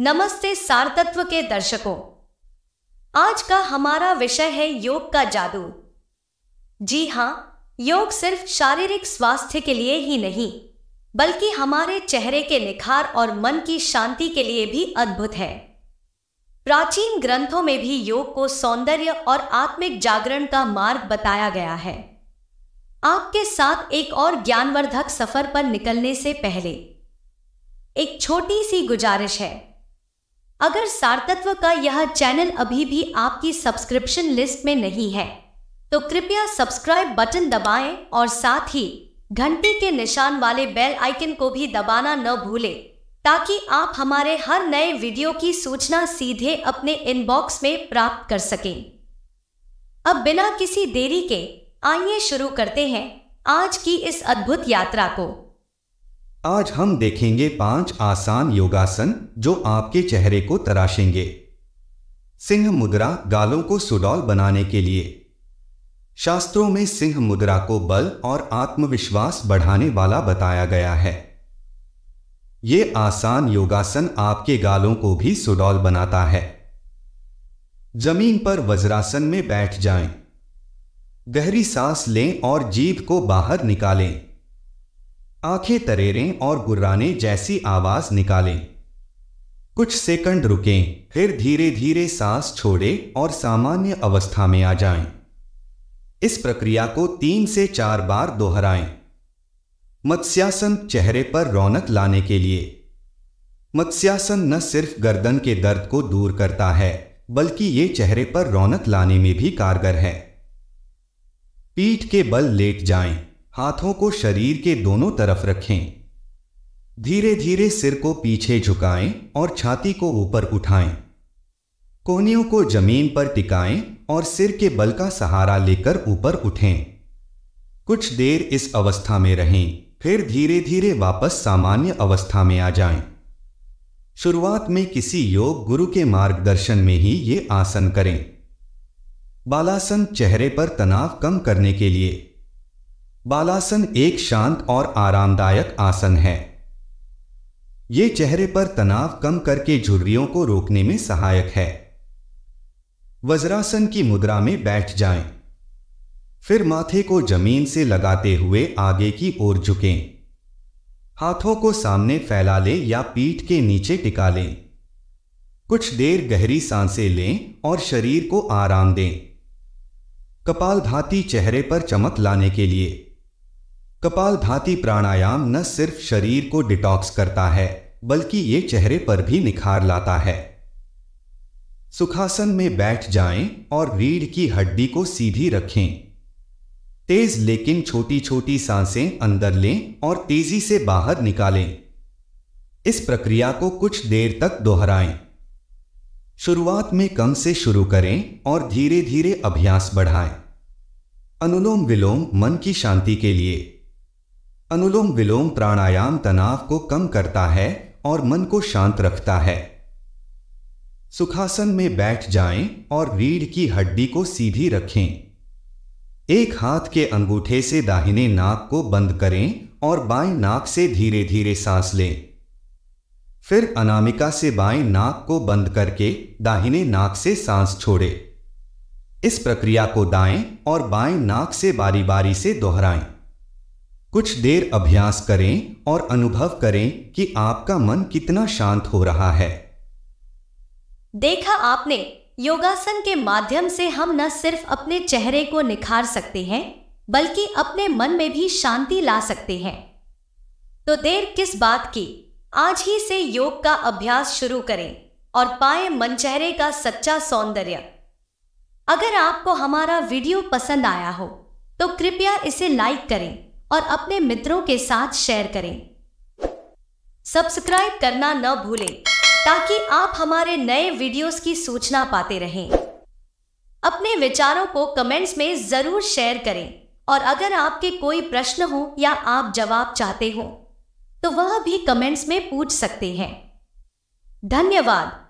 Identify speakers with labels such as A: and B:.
A: नमस्ते सारतत्व के दर्शकों आज का हमारा विषय है योग का जादू जी हां योग सिर्फ शारीरिक स्वास्थ्य के लिए ही नहीं बल्कि हमारे चेहरे के निखार और मन की शांति के लिए भी अद्भुत है प्राचीन ग्रंथों में भी योग को सौंदर्य और आत्मिक जागरण का मार्ग बताया गया है आपके साथ एक और ज्ञानवर्धक सफर पर निकलने से पहले एक छोटी सी गुजारिश है अगर सारतत्व का यह चैनल अभी भी आपकी सब्सक्रिप्शन लिस्ट में नहीं है तो कृपया सब्सक्राइब बटन दबाएं और साथ ही घंटी के निशान वाले बेल आइकन को भी दबाना न भूलें ताकि आप हमारे हर नए वीडियो की सूचना सीधे अपने इनबॉक्स में प्राप्त कर सकें अब बिना किसी देरी के आइए शुरू करते हैं आज की इस अद्भुत यात्रा को
B: आज हम देखेंगे पांच आसान योगासन जो आपके चेहरे को तराशेंगे सिंह मुद्रा गालों को सुडौल बनाने के लिए शास्त्रों में सिंह मुद्रा को बल और आत्मविश्वास बढ़ाने वाला बताया गया है ये आसान योगासन आपके गालों को भी सुडौल बनाता है जमीन पर वज्रासन में बैठ जाएं। गहरी सांस लें और जीभ को बाहर निकालें आंखें तरेरें और गुर्राने जैसी आवाज निकालें कुछ सेकंड रुकें फिर धीरे धीरे सांस छोड़ें और सामान्य अवस्था में आ जाएं। इस प्रक्रिया को तीन से चार बार दोहराएं। मत्स्यासन चेहरे पर रौनक लाने के लिए मत्स्यासन न सिर्फ गर्दन के दर्द को दूर करता है बल्कि ये चेहरे पर रौनक लाने में भी कारगर है पीठ के बल लेट जाएं। हाथों को शरीर के दोनों तरफ रखें धीरे धीरे सिर को पीछे झुकाएं और छाती को ऊपर उठाएं। कोहनियों को जमीन पर टिकाएं और सिर के बल का सहारा लेकर ऊपर उठें कुछ देर इस अवस्था में रहें फिर धीरे धीरे वापस सामान्य अवस्था में आ जाएं। शुरुआत में किसी योग गुरु के मार्गदर्शन में ही ये आसन करें बालासन चेहरे पर तनाव कम करने के लिए बालासन एक शांत और आरामदायक आसन है ये चेहरे पर तनाव कम करके झुर्रियों को रोकने में सहायक है वज्रासन की मुद्रा में बैठ जाएं। फिर माथे को जमीन से लगाते हुए आगे की ओर झुकें हाथों को सामने फैला लें या पीठ के नीचे टिका लें कुछ देर गहरी सांसें लें और शरीर को आराम दें कपाल भाती चेहरे पर चमक लाने के लिए कपाल धाती प्राणायाम न सिर्फ शरीर को डिटॉक्स करता है बल्कि ये चेहरे पर भी निखार लाता है सुखासन में बैठ जाएं और रीढ़ की हड्डी को सीधी रखें तेज लेकिन छोटी छोटी सांसें अंदर लें और तेजी से बाहर निकालें इस प्रक्रिया को कुछ देर तक दोहराएं शुरुआत में कम से शुरू करें और धीरे धीरे अभ्यास बढ़ाएं अनुलोम विलोम मन की शांति के लिए अनुलोम विलोम प्राणायाम तनाव को कम करता है और मन को शांत रखता है सुखासन में बैठ जाएं और रीढ़ की हड्डी को सीधी रखें एक हाथ के अंगूठे से दाहिने नाक को बंद करें और बाएं नाक से धीरे धीरे सांस लें फिर अनामिका से बाएं नाक को बंद करके दाहिने नाक से सांस छोड़े इस प्रक्रिया को दाएं और बाएं नाक से बारी बारी से दोहराएं कुछ देर अभ्यास करें और अनुभव करें कि आपका मन कितना शांत हो रहा है
A: देखा आपने योगासन के माध्यम से हम न सिर्फ अपने चेहरे को निखार सकते हैं बल्कि अपने मन में भी शांति ला सकते हैं तो देर किस बात की आज ही से योग का अभ्यास शुरू करें और पाए मन चेहरे का सच्चा सौंदर्य अगर आपको हमारा वीडियो पसंद आया हो तो कृपया इसे लाइक करें और अपने मित्रों के साथ शेयर करें सब्सक्राइब करना न भूलें ताकि आप हमारे नए वीडियोस की सूचना पाते रहें अपने विचारों को कमेंट्स में ज़रूर शेयर करें और अगर आपके कोई प्रश्न हो या आप जवाब चाहते हो तो वह भी कमेंट्स में पूछ सकते हैं धन्यवाद